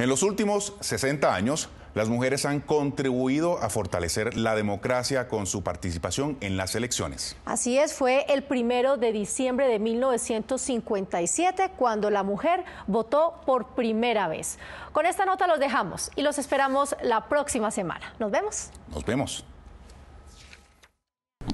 En los últimos 60 años, las mujeres han contribuido a fortalecer la democracia con su participación en las elecciones. Así es, fue el primero de diciembre de 1957 cuando la mujer votó por primera vez. Con esta nota los dejamos y los esperamos la próxima semana. Nos vemos. Nos vemos.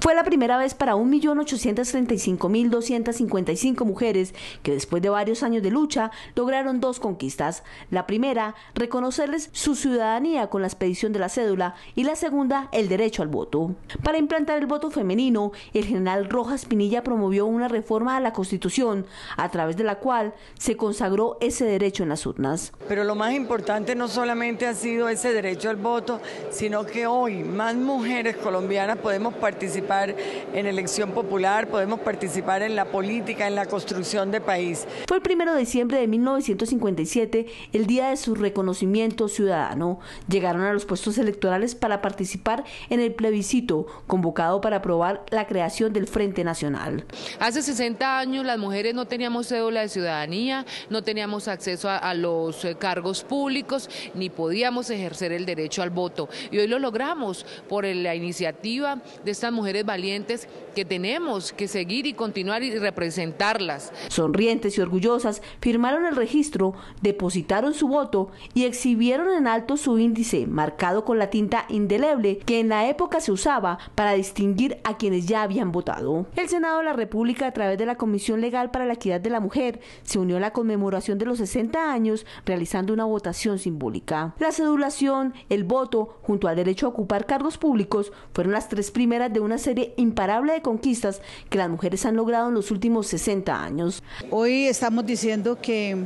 Fue la primera vez para 1.835.255 mujeres que después de varios años de lucha lograron dos conquistas. La primera, reconocerles su ciudadanía con la expedición de la cédula y la segunda, el derecho al voto. Para implantar el voto femenino, el general Rojas Pinilla promovió una reforma a la Constitución, a través de la cual se consagró ese derecho en las urnas. Pero lo más importante no solamente ha sido ese derecho al voto, sino que hoy más mujeres colombianas podemos participar en elección popular, podemos participar en la política, en la construcción de país. Fue el 1 de diciembre de 1957 el día de su reconocimiento ciudadano. Llegaron a los puestos electorales para participar en el plebiscito convocado para aprobar la creación del Frente Nacional. Hace 60 años las mujeres no teníamos cédula de ciudadanía, no teníamos acceso a los eh, cargos públicos, ni podíamos ejercer el derecho al voto. Y hoy lo logramos por la iniciativa de estas mujeres valientes que tenemos que seguir y continuar y representarlas. Sonrientes y orgullosas firmaron el registro, depositaron su voto y exhibieron en alto su índice, marcado con la tinta indeleble que en la época se usaba para distinguir a quienes ya habían votado. El Senado de la República, a través de la Comisión Legal para la Equidad de la Mujer, se unió a la conmemoración de los 60 años realizando una votación simbólica. La cedulación, el voto, junto al derecho a ocupar cargos públicos, fueron las tres primeras de una serie imparable de conquistas que las mujeres han logrado en los últimos 60 años. Hoy estamos diciendo que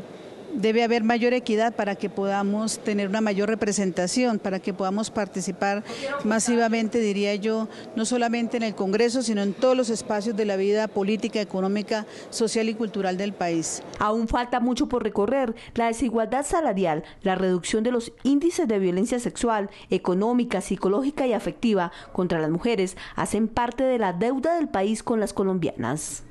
debe haber mayor equidad para que podamos tener una mayor representación, para que podamos participar masivamente, diría yo, no solamente en el Congreso, sino en todos los espacios de la vida política, económica, social y cultural del país. Aún falta mucho por recorrer. La desigualdad salarial, la reducción de los índices de violencia sexual, económica, psicológica y afectiva contra las mujeres hacen parte de la deuda del país con las colombianas.